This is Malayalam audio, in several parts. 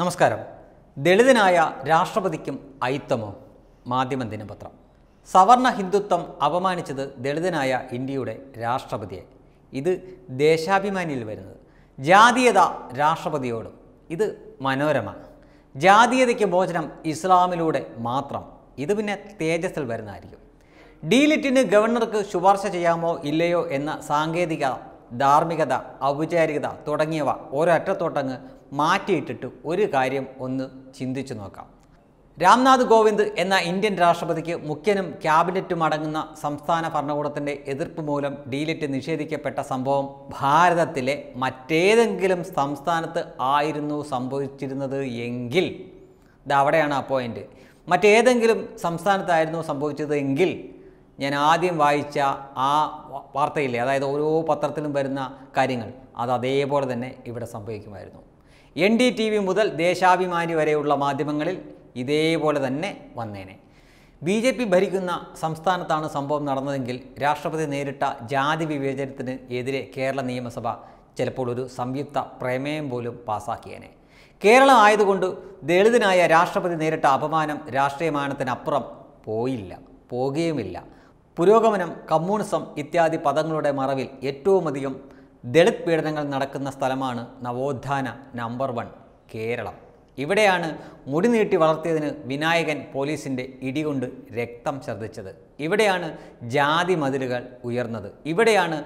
നമസ്കാരം ദളിതനായ രാഷ്ട്രപതിക്കും അയിത്തമോ മാധ്യമ ദിനപത്രം സവർണ ഹിന്ദുത്വം അപമാനിച്ചത് ദളിതനായ ഇന്ത്യയുടെ രാഷ്ട്രപതിയെ ഇത് ദേശാഭിമാനിയിൽ വരുന്നത് ജാതീയത രാഷ്ട്രപതിയോടും ഇത് മനോരമ ജാതീയതയ്ക്ക് മോചനം ഇസ്ലാമിലൂടെ മാത്രം ഇത് പിന്നെ തേജസ്സിൽ വരുന്നതായിരിക്കും ഡീലിറ്റിന് ഗവർണർക്ക് ശുപാർശ ചെയ്യാമോ ഇല്ലയോ എന്ന സാങ്കേതിക ധാർമ്മികത ഔപചാരികത തുടങ്ങിയവ ഒരൊറ്റത്തോട്ടങ്ങ് മാറ്റിയിട്ടിട്ട് ഒരു കാര്യം ഒന്ന് ചിന്തിച്ചു നോക്കാം രാംനാഥ് കോവിന്ദ് എന്ന ഇന്ത്യൻ രാഷ്ട്രപതിക്ക് മുഖ്യനും ക്യാബിനറ്റും അടങ്ങുന്ന സംസ്ഥാന ഭരണകൂടത്തിൻ്റെ എതിർപ്പ് മൂലം ഡീലിറ്റ് നിഷേധിക്കപ്പെട്ട സംഭവം ഭാരതത്തിലെ മറ്റേതെങ്കിലും സംസ്ഥാനത്ത് ആയിരുന്നു സംഭവിച്ചിരുന്നത് എങ്കിൽ ഇത് അവിടെയാണ് ആ പോയിൻ്റ് മറ്റേതെങ്കിലും സംസ്ഥാനത്തായിരുന്നു സംഭവിച്ചത് എങ്കിൽ ഞാൻ ആദ്യം വായിച്ച ആ വാർത്തയില്ലേ അതായത് ഓരോ പത്രത്തിലും വരുന്ന കാര്യങ്ങൾ അത് അതേപോലെ തന്നെ ഇവിടെ സംഭവിക്കുമായിരുന്നു എൻ ഡി ടി വി മുതൽ ദേശാഭിമാനി വരെയുള്ള മാധ്യമങ്ങളിൽ ഇതേപോലെ തന്നെ വന്നേനെ ബി ജെ പി ഭരിക്കുന്ന സംസ്ഥാനത്താണ് സംഭവം നടന്നതെങ്കിൽ രാഷ്ട്രപതി നേരിട്ട ജാതി വിവേചനത്തിന് എതിരെ കേരള നിയമസഭ ചിലപ്പോൾ ഒരു സംയുക്ത പ്രമേയം പോലും പാസാക്കിയേനെ കേരളം ആയതുകൊണ്ട് ദളിതനായ രാഷ്ട്രപതി നേരിട്ട അപമാനം രാഷ്ട്രീയമാനത്തിനപ്പുറം പോയില്ല പോകുകയുമില്ല പുരോഗമനം കമ്മ്യൂണിസം ഇത്യാദി പദങ്ങളുടെ മറവിൽ ഏറ്റവുമധികം ദളിത് പീഡനങ്ങൾ നടക്കുന്ന സ്ഥലമാണ് നവോത്ഥാന നമ്പർ വൺ കേരളം ഇവിടെയാണ് മുടി നീട്ടി വളർത്തിയതിന് വിനായകൻ പോലീസിൻ്റെ ഇടികൊണ്ട് രക്തം ഛർദ്ദിച്ചത് ഇവിടെയാണ് ജാതി മതിലുകൾ ഉയർന്നത് ഇവിടെയാണ്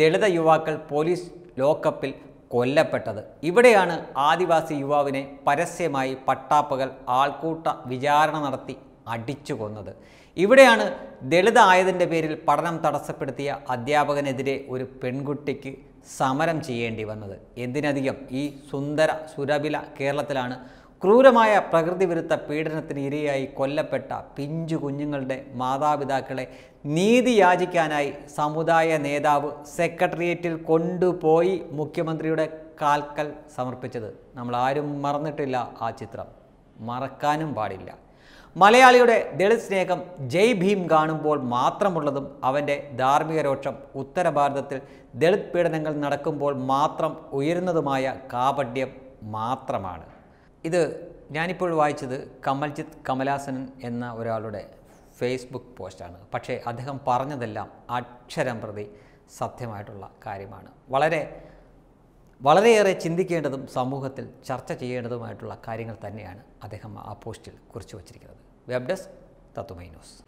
ദളിത യുവാക്കൾ പോലീസ് ലോക്കപ്പിൽ കൊല്ലപ്പെട്ടത് ഇവിടെയാണ് ആദിവാസി യുവാവിനെ പരസ്യമായി പട്ടാപ്പകൾ ആൾക്കൂട്ട വിചാരണ നടത്തി അടിച്ചു കൊന്നത് ഇവിടെയാണ് ദളിത് ആയതിൻ്റെ പേരിൽ പഠനം തടസ്സപ്പെടുത്തിയ അധ്യാപകനെതിരെ ഒരു പെൺകുട്ടിക്ക് സമരം ചെയ്യേണ്ടി വന്നത് എന്തിനധികം ഈ സുന്ദര സുരബില കേരളത്തിലാണ് ക്രൂരമായ പ്രകൃതി വിരുദ്ധ പീഡനത്തിന് ഇരയായി കൊല്ലപ്പെട്ട പിഞ്ചു കുഞ്ഞുങ്ങളുടെ മാതാപിതാക്കളെ നീതി യാചിക്കാനായി സമുദായ നേതാവ് സെക്രട്ടേറിയറ്റിൽ കൊണ്ടുപോയി മുഖ്യമന്ത്രിയുടെ കാൽക്കൽ സമർപ്പിച്ചത് നമ്മൾ ആരും മറന്നിട്ടില്ല ആ ചിത്രം മറക്കാനും പാടില്ല മലയാളിയുടെ ദളിത് സ്നേഹം ജയ് ഭീം കാണുമ്പോൾ മാത്രമുള്ളതും അവൻ്റെ ധാർമ്മിക രോക്ഷം ഉത്തര ഭാരതത്തിൽ ദളിത് പീഡനങ്ങൾ നടക്കുമ്പോൾ മാത്രം ഉയരുന്നതുമായ കാപഡ്യം മാത്രമാണ് ഇത് ഞാനിപ്പോൾ വായിച്ചത് കമൽജിത്ത് കമലാസനൻ എന്ന ഒരാളുടെ ഫേസ്ബുക്ക് പോസ്റ്റാണ് പക്ഷേ അദ്ദേഹം പറഞ്ഞതെല്ലാം അക്ഷരം പ്രതി സത്യമായിട്ടുള്ള കാര്യമാണ് വളരെ വളരെയേറെ ചിന്തിക്കേണ്ടതും സമൂഹത്തിൽ ചർച്ച ചെയ്യേണ്ടതുമായിട്ടുള്ള കാര്യങ്ങൾ തന്നെയാണ് അദ്ദേഹം ആ പോസ്റ്റിൽ കുറിച്ചു വച്ചിരിക്കുന്നത് വെബ് ഡെസ്ക് തത്തുമൈ ന്യൂസ്